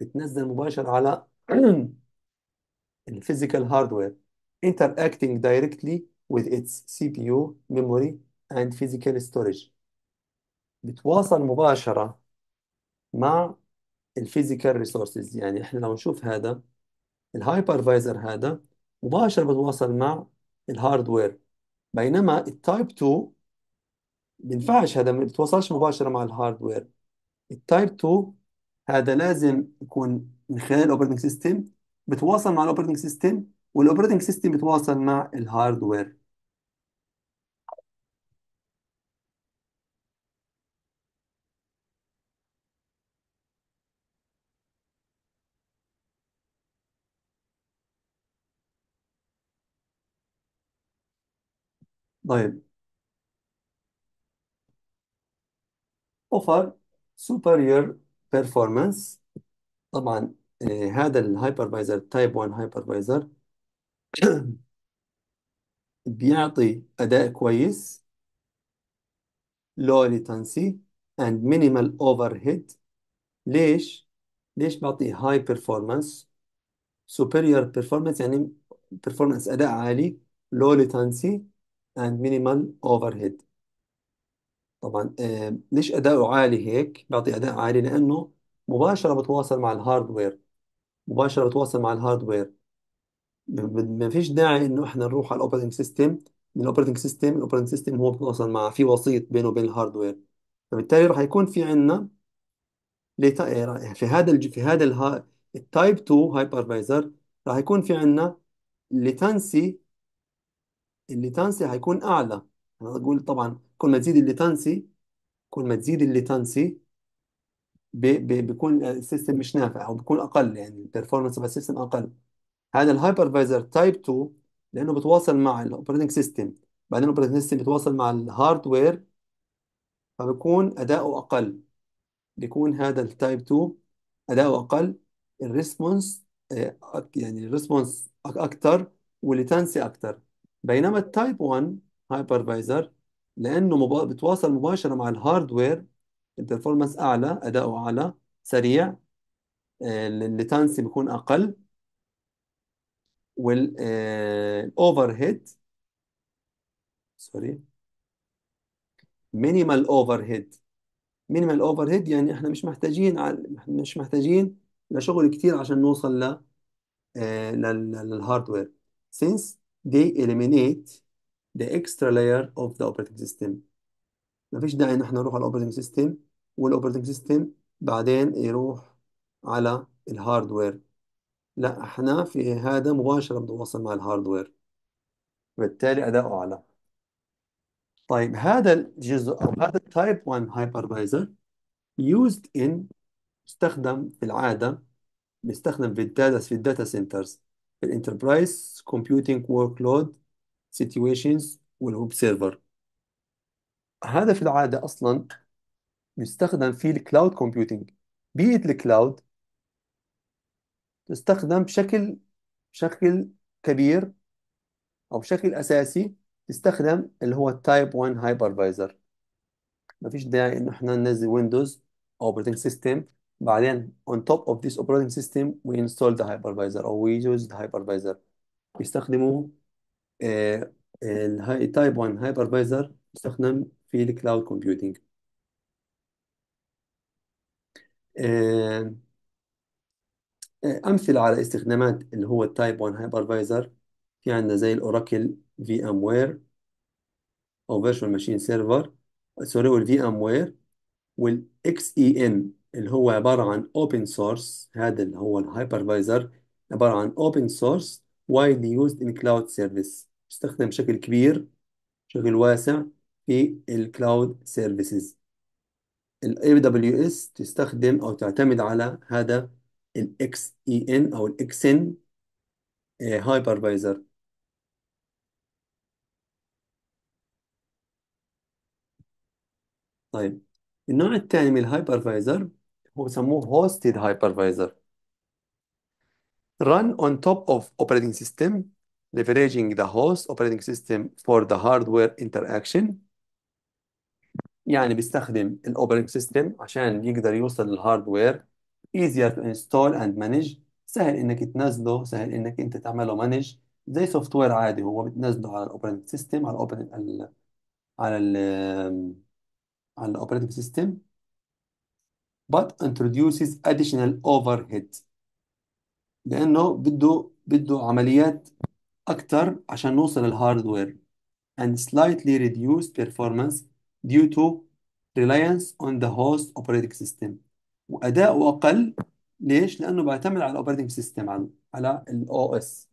بتنزل مباشرة على الفيزيكال هاردوير interacting directly with its CPU, memory and physical storage بتواصل مباشرة مع الفيزيكال ريسورسز يعني احنا لو نشوف هذا الهايبرفايزر هذا مباشرة بتواصل مع الهاردوير بينما التايب 2 بينفعش هذا ما بتواصلش مباشرة مع الهاردوير التايب 2 هذا لازم يكون من خلال الاوبريتنج سيستم بتواصل مع الاوبريتنج سيستم والاوبريتنج سيستم بتواصل مع الهاردوير طيب offer superior performance طبعا آه، هذا الهايبرفايزر تايب 1 هايبرفايزر بيعطي أداء كويس low latency and minimal overhead ليش؟ ليش بعطي high performance superior performance يعني performance أداء عالي low latency and minimal overhead طبعا آه، ليش أداؤه عالي هيك؟ بيعطي أداء عالي لأنه مباشرة بتواصل مع الهاردوير مباشرة بتواصل مع الهاردوير ما فيش داعي انه احنا نروح على الاوبريتنج سيستم من الاوبريتنج سيستم الاوبريتنج سيستم هو بيتواصل مع في وسيط بينه وبين الهاردوير فبالتالي راح يكون في عندنا يعني في هذا الج... في هذا الها... التايب 2 هايبرفايزر راح يكون في عندنا الليتنسي الليتنسي حيكون اعلى انا اقول طبعا كل ما تزيد الليتنسي كل ما تزيد الليتنسي ب... ب... بيكون السيستم مش نافع او بيكون اقل يعني البرفورمانس تبع السيستم اقل هذا الهايبرفايزر تايب 2 لانه بتواصل مع الاوبريتنج سيستم بعدين الاوبريتنج سيستم بيتواصل مع الهاردوير فبكون اداؤه اقل بيكون هذا التايب 2 اداؤه اقل الريسبونس آه، يعني الريسبونس اكثر والليتنسي اكثر بينما التايب 1 هايبرفايزر لانه بتواصل مباشره مع الهاردوير البرفورمانس اعلى اداؤه اعلى سريع الليتانسي آه، بيكون اقل والاوفر هيد سوري مينيمال اوفر هيد مينيمال اوفر هيد يعني احنا مش محتاجين مش محتاجين لشغل كتير عشان نوصل ل آه، للهاردوير since they eliminate the extra layer of the operating system فيش داعي ان احنا نروح على الاوبريتنج سيستم والاوبريتنج سيستم بعدين يروح على الهاردوير لا احنا في هذا مباشرة بنتواصل مع الهاردوير بالتالي أداؤه أعلى طيب هذا الجزء أو هذا التايب 1 هايبرفايزر used in يستخدم في العادة بيستخدم في الداتا في الداتا سنترز في الانتربرايز كومبيوتنج ورك لود سيتويشنز والويب سيرفر هذا في العادة أصلا يستخدم في الكلاود كومبيوتينج بيئة الكلاود تستخدم بشكل بشكل كبير أو بشكل أساسي تستخدم اللي هو التايب 1 هايبرفايزر ما فيش داعي إن إحنا ننزل ويندوز operating system بعدين on top of this operating system we install the hypervisor أو we use the hypervisor بيستخدموا التايب 1 هايبرفايزر يستخدم في الكلاود كومبيوتينج آه، آه، امثله على استخدامات اللي هو التايب 1 هايبرفايزر في عندنا زي الاوراكل في ام وير او فيرتشوال ماشين سيرفر سوري والفي ام وير والاكس اي ان اللي هو عباره عن اوبن سورس هذا اللي هو الهايبرفايزر عباره عن اوبن سورس widely يوزد إن كلاود سيرفيس يستخدم بشكل كبير بشكل واسع في الكلاود سيرفيسز ال AWS تستخدم أو تعتمد على هذا ال XEN أو ال XN هايبرفايزر طيب النوع الثاني من الهايبرفايزر هو بسموه هوستد هايبرفايزر run on top of operating system leveraging the host operating system for the hardware interaction يعني بيستخدم الاوبريتنج سيستم عشان يقدر يوصل للهاردوير easier to install and manage سهل انك تنزله سهل انك انت تعمله مانج زي سوفت وير عادي هو بتنزله على الاوبريتنج سيستم على الاوبريتنج على الـ على الاوبريتنج سيستم but introduces additional overhead لانه بده بده عمليات اكثر عشان نوصل للهاردوير and slightly reduced performance due to reliance on the host operating system وأداؤه أقل ليش؟ لأنه بيعتمد على الأوبريتنج سيستم على على الأو إس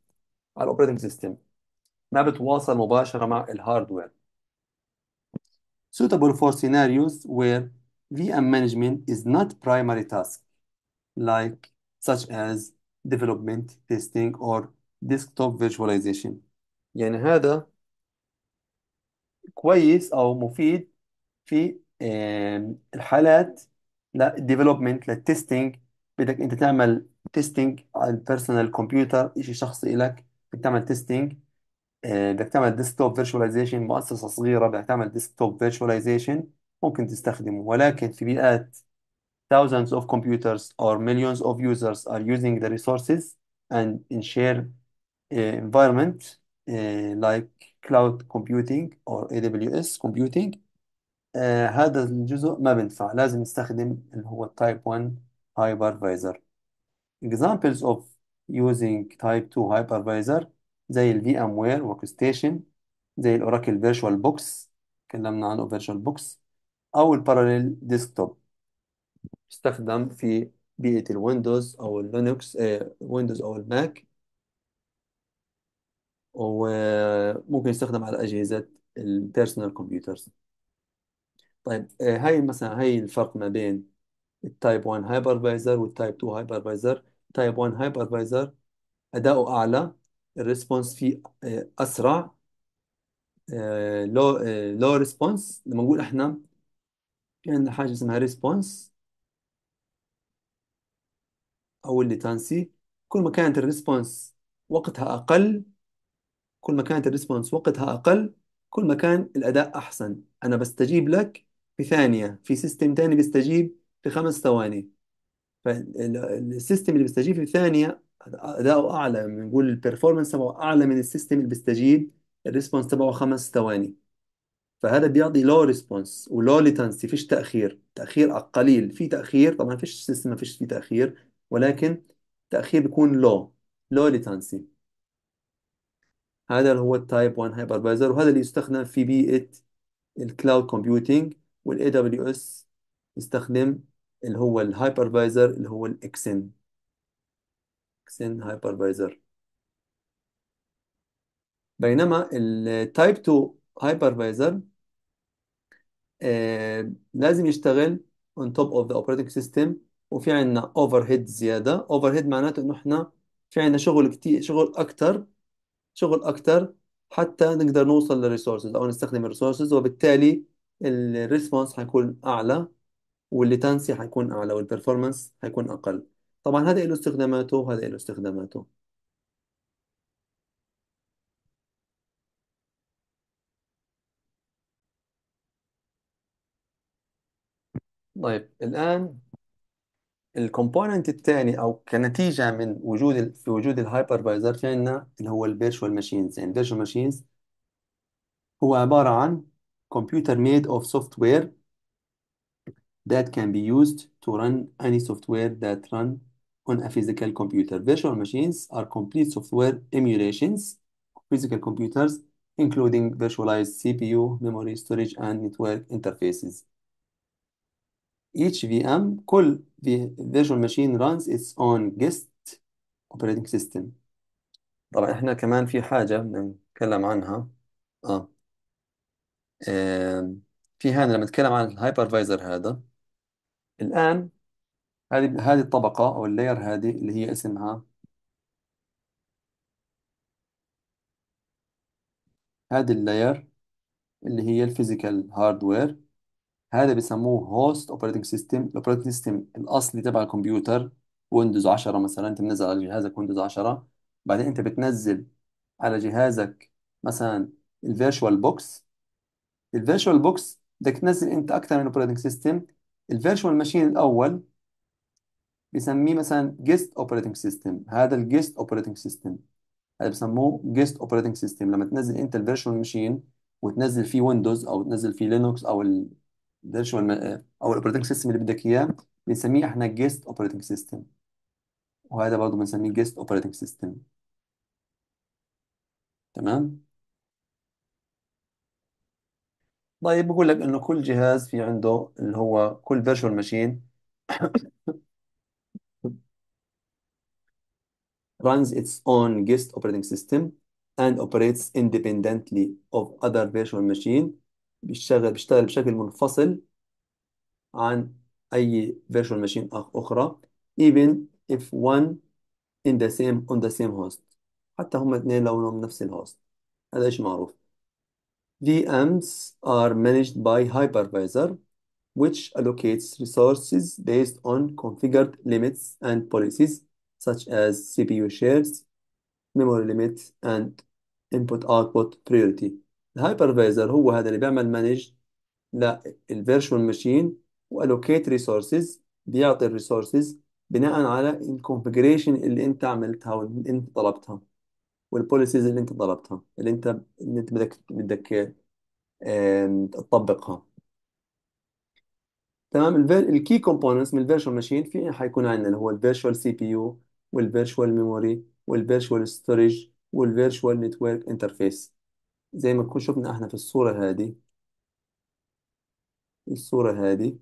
على الأوبريتنج سيستم ما بتواصل مباشرة مع الهاردوير suitable for scenarios where VM management is not primary task like such as development, testing or desktop virtualization يعني هذا كويس أو مفيد في الحالات للديفلوبمنت للتستنج بدك انت تعمل تستنج على البيرسونال كمبيوتر شيء شخصي لك بدك تعمل تستنج آه، بدك تعمل ديسكتوب فيرتشواليزيشن مؤسسة صغيرة بدك تعمل ديسكتوب فيرتشواليزيشن ممكن تستخدمه ولكن في بيئات thousands of computers or millions of users are using the resources and in shared uh, environment uh, like cloud computing or AWS computing آه هذا الجزء ما بينفع لازم نستخدم اللي هو type 1 hypervisor examples of using type 2 hypervisor زي ال VMware workstation زي ال Oracle Virtual Box تكلمنا عنه Virtual Box أو ال Parallel Desktop يستخدم في بيئة الويندوز أو اللينكس آه ويندوز أو الماك وممكن يستخدم على أجهزة البيرسونال كمبيوترز طيب آه، هاي مثلا هاي الفرق ما بين التايب 1 هايبرفايزر والتايب 2 هايبرفايزر تايب 1 هايبرفايزر أداؤه أعلى الريسبونس فيه آه، أسرع لو لو ريسبونس لما نقول احنا في عندنا حاجة اسمها ريسبونس أو الليتانسي كل ما كانت الريسبونس وقتها أقل كل ما كانت الريسبونس وقتها أقل كل ما كان الأداء أحسن أنا بستجيب لك في ثانية في سيستم تاني بيستجيب في خمس ثواني فالسيستم اللي بيستجيب في ثانية أداؤه أعلى بنقول البرفورمانس تبعه أعلى من السيستم اللي بيستجيب الريسبونس تبعه خمس ثواني فهذا بيعطي لو ريسبونس ولو ليتنسي فيش تأخير تأخير قليل في تأخير طبعا فيش سيستم ما فيش فيه تأخير ولكن تأخير بيكون لو لو ليتنسي هذا هو التايب 1 هايبرفايزر وهذا اللي يستخدم في بيئة الكلاود كومبيوتينج والاي دبليو اس اللي هو الهايبرفايزر اللي هو الاكسن اكسن هايبرفايزر بينما التايب 2 هايبرفايزر لازم يشتغل on top of the operating system وفي عندنا اوفر هيد زياده اوفر هيد معناته انه احنا في عندنا شغل كتير شغل اكتر شغل اكتر حتى نقدر نوصل للريسورسز او نستخدم الريسورسز وبالتالي الريسبونس حيكون اعلى والليتنسي حيكون اعلى والبرفورمانس حيكون اقل طبعا هذا له استخداماته وهذا له استخداماته طيب الان الكومبوننت الثاني او كنتيجه من وجود ال- في وجود الهايبرفايزر في عندنا اللي هو الفيرتشوال ماشينز يعني الفيرتشوال ماشينز هو عباره عن computer made of software that can be used to run any software that run on a physical computer. Virtual machines are complete software emulations of physical computers, including virtualized CPU, memory, storage, and network interfaces. Each VM, the virtual machine runs its own guest operating system. طبعا احنا كمان في حاجة نتكلم عنها اه في هنا لما نتكلم عن الهايبرفايزر هذا الآن هذه هذه الطبقة أو اللاير هذه اللي هي اسمها هذه اللاير اللي هي الفيزيكال هاردوير هذا بسموه هوست اوبريتنج سيستم الاوبريتنج سيستم الاصلي تبع الكمبيوتر ويندوز 10 مثلا انت منزل على جهازك ويندوز 10 بعدين انت بتنزل على جهازك مثلا الفيرشوال بوكس الفيرتشوال بوكس بدك تنزل انت اكثر من اوبريتنج سيستم الفيرتشوال ماشين الاول بسميه مثلا جيست اوبريتنج سيستم هذا الجيست اوبريتنج سيستم هذا بسموه جيست اوبريتنج سيستم لما تنزل انت الفيرتشوال ماشين وتنزل فيه ويندوز او تنزل فيه لينوكس او الفيرتشوال او الاوبريتنج سيستم اللي بدك اياه بنسميه احنا جيست اوبريتنج سيستم وهذا برضه بنسميه جيست اوبريتنج سيستم تمام طيب بقول لك انه كل جهاز في عنده اللي هو كل فيرتشوال ماشين runs its own guest operating system and operates independently of other virtual machine بيشتغل بيشتغل بشكل منفصل عن أي virtual machine أخرى even if one in the same on the same host حتى هما الاثنين لو نفس الهوست هذا شيء معروف VMs are managed by hypervisor, which allocates resources based on configured limits and policies, such as CPU shares, memory limit, and input-output priority. The الهايبرفايزر هو هذا اللي بيعمل مانج للفيرشوال ماشين والوكيت resources بيعطي الريسورسز بناء على الكونفجريشن اللي انت عملتها واللي انت طلبتها والبوليسيز اللي انت ضربتها اللي انت اللي انت بدك بدك تطبقها تمام الكي كومبوننتس من الفيرشوال ماشين في حيكون عندنا اللي هو الفيرشوال سي بي يو والفيرشوال ميموري والفيرشوال ستورج والفيرشوال نتورك انترفيس زي ما كنا شفنا احنا في الصورة هذه الصورة هذه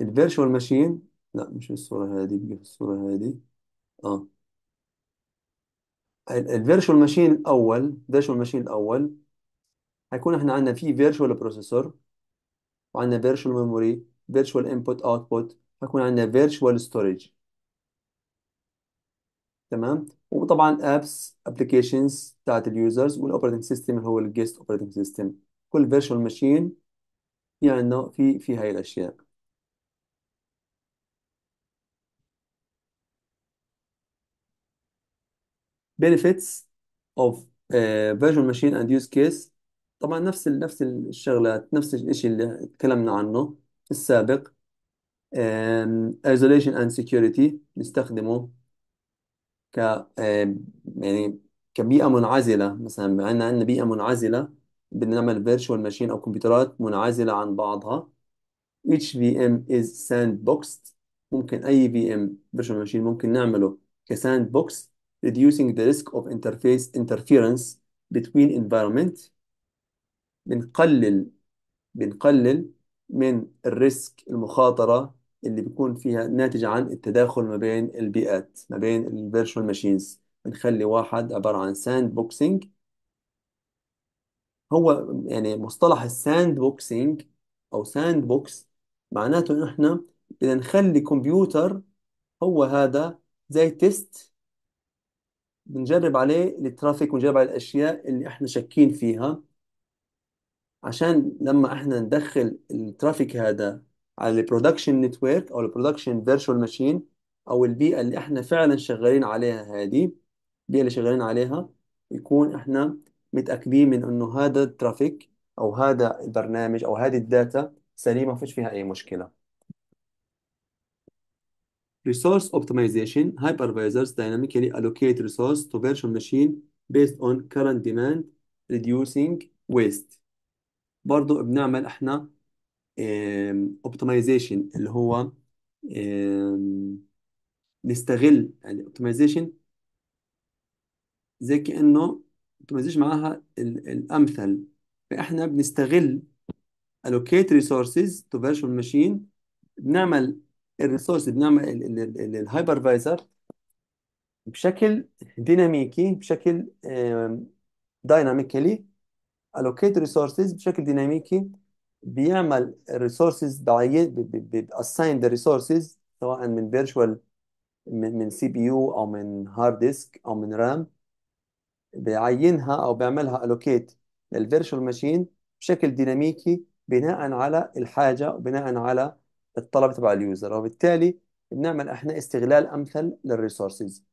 الفيرشوال ماشين لا مش الصورة هذه بقى في الصورة هذه اه الفيرشوال ماشين الاول فيرشوال ماشين الاول هيكون احنا عندنا في فيرشوال بروسيسور وعندنا فيرشوال ميموري فيرشوال انبوت اوتبوت هيكون عندنا فيرشوال ستورج تمام وطبعا ابس ابلكيشنز بتاعت اليوزرز والاوبريتنج سيستم اللي هو الجيست اوبريتنج سيستم كل فيرشوال ماشين في عندنا في في هاي الاشياء benefits of uh, virtual machine and use case طبعا نفس ال- نفس الشغلات نفس الشيء اللي تكلمنا عنه في السابق um, isolation and security نستخدمه ك uh, يعني كبيئة منعزلة مثلا عندنا عندنا بيئة منعزلة بدنا نعمل virtual machine أو كمبيوترات منعزلة عن بعضها each VM is sandboxed ممكن أي VM virtual machine ممكن نعمله كساند بوكس reducing the risk of interface interference between environment بنقلل بنقلل من الريسك المخاطرة اللي بيكون فيها ناتجة عن التداخل ما بين البيئات ما بين الفيرتشوال ماشينز بنخلي واحد عبارة عن ساند بوكسينج هو يعني مصطلح الساند بوكسينج أو ساند بوكس معناته إن إحنا بدنا نخلي كمبيوتر هو هذا زي تيست بنجرب عليه الترافيك ونجرب على الاشياء اللي احنا شاكين فيها عشان لما احنا ندخل الترافيك هذا على البرودكشن نتورك او البرودكشن فيرتشوال ماشين او البيئه اللي احنا فعلا شغالين عليها هذه البيئه اللي شغالين عليها يكون احنا متاكدين من انه هذا الترافيك او هذا البرنامج او هذه الداتا سليمه ما فيش فيها اي مشكله Resource optimization, hypervisors dynamically allocate resource to virtual machine based on current demand, reducing waste. برضو بنعمل احنا optimization اللي هو نستغل يعني optimization زي كأنه optimization معاها الأمثل فإحنا بنستغل allocate resources to virtual machine بنعمل الريسورس بنعمل الهايبرفايزر بشكل ديناميكي بشكل دايناميكالي allocate resources بشكل ديناميكي بيعمل resources بعيد بأساين the resources سواء من فيرتشوال من سي بي يو او من هارد ديسك او من رام بيعينها او بيعملها allocate للفيرتشوال ماشين بشكل ديناميكي بناء على الحاجه وبناء على الطلب تبع اليوزر وبالتالي بنعمل احنا استغلال امثل للريسورسز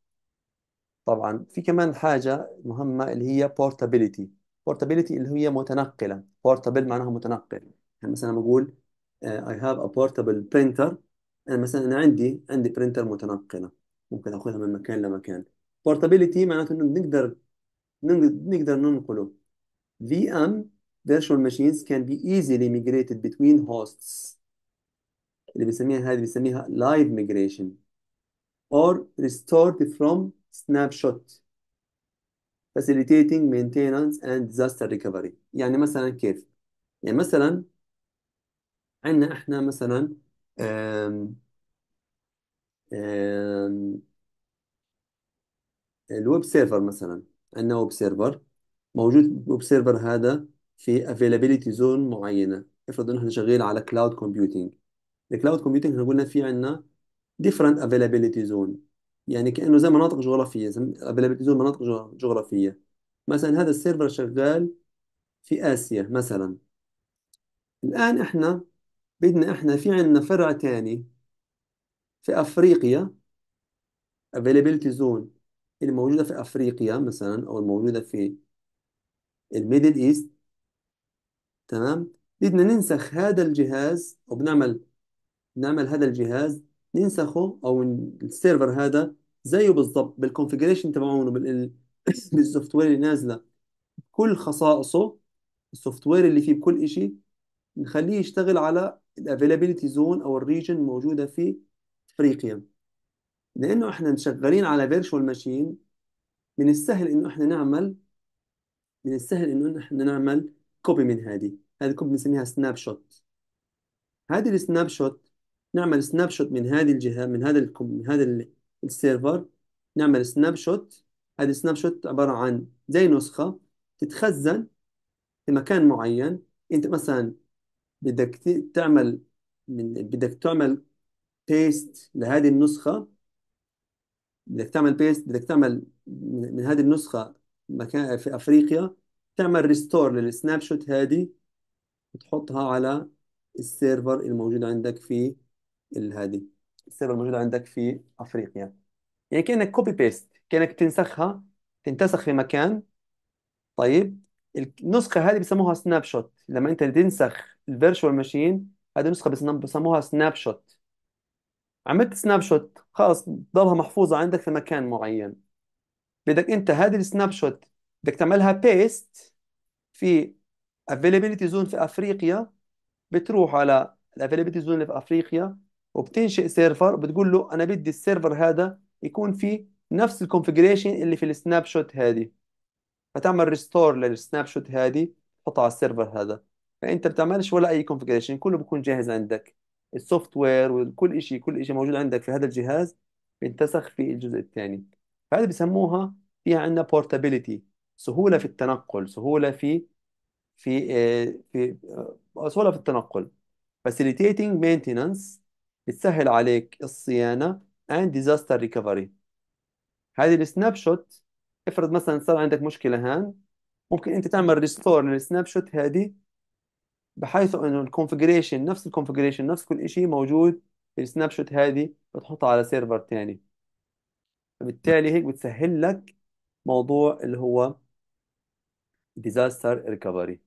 طبعا في كمان حاجه مهمه اللي هي بورتابيليتي بورتابيليتي اللي هي متنقله بورتابل معناها متنقل يعني مثلا بقول اي هاف ا بورتابل برينتر انا مثلا انا عندي عندي برينتر متنقله ممكن اخذها من مكان لمكان بورتابيليتي معناته انه بنقدر نقدر ننقله VM virtual machines can be easily migrated between hosts اللي بنسميها هذه بنسميها live migration or restored from snapshot facilitating maintenance and disaster recovery يعني مثلا كيف يعني مثلا عندنا احنا مثلا آم آم الويب سيرفر مثلا عندنا ويب سيرفر موجود ويب سيرفر هذا في availability zone معينة افرض انه احنا شغال على كلاود كومبيوتينج الكلاود كومبيوتينغ احنا قلنا في عندنا ديفرنت افيلابيليتي زون يعني كأنه زي مناطق جغرافية زي افيلابيليتي زون مناطق جغرافية مثلا هذا السيرفر شغال في آسيا مثلا الآن احنا بدنا احنا في عندنا فرع ثاني في أفريقيا افيلابيليتي زون الموجودة في أفريقيا مثلا أو الموجودة في الميدل إيست تمام بدنا ننسخ هذا الجهاز وبنعمل نعمل هذا الجهاز ننسخه او السيرفر هذا زيه بالضبط بالكونفجريشن تبعونه بالسوفت وير اللي نازله كل خصائصه السوفت وير اللي فيه بكل شيء نخليه يشتغل على الافيلابيلتي زون او الريجن الموجوده في افريقيا لانه احنا شغالين على فيرتشوال ماشين من السهل انه احنا نعمل من السهل انه احنا نعمل كوبي من هذه هذه كوبي بنسميها سناب شوت هذه السناب شوت نعمل سناب شوت من هذه الجهة من هذا الكم من هذا السيرفر نعمل سناب شوت هذه السناب شوت عبارة عن زي نسخة تتخزن في مكان معين أنت مثلا بدك تعمل من بدك تعمل بيست لهذه النسخة بدك تعمل بيست بدك تعمل من, من هذه النسخة مكان في أفريقيا تعمل ريستور للسناب شوت هذه وتحطها على السيرفر الموجود عندك في هذه السيرفر الموجوده عندك في افريقيا يعني كانك كوبي بيست كانك تنسخها تنتسخ في مكان طيب النسخه هذه بيسموها سناب شوت لما انت تنسخ الفيرتشوال ماشين هذه نسخه بيسموها سناب شوت عملت سناب شوت خلاص ضلها محفوظه عندك في مكان معين بدك انت هذه السناب شوت بدك تعملها بيست في افيلابيلتي zone في افريقيا بتروح على الافيلابيلتي زون اللي في افريقيا وبتنشئ سيرفر بتقول له انا بدي السيرفر هذا يكون فيه نفس الكونفجريشن اللي في السناب شوت هذه فتعمل ريستور للسناب شوت هذه تحطها على السيرفر هذا فانت بتعملش ولا اي كونفجريشن كله بيكون جاهز عندك السوفت وير وكل شيء كل شيء موجود عندك في هذا الجهاز بينتسخ في الجزء الثاني فهذا بسموها في عندنا بورتابيليتي سهوله في التنقل سهوله في في آه، في آه، سهوله في التنقل facilitating maintenance بتسهل عليك الصيانة and disaster recovery هذه السناب شوت افرض مثلا صار عندك مشكلة هان ممكن انت تعمل ريستور للسناب شوت هذه بحيث انه الكونفجريشن نفس الكونفجريشن نفس كل شيء موجود في السناب شوت هذه بتحطها على سيرفر تاني فبالتالي هيك بتسهل لك موضوع اللي هو disaster recovery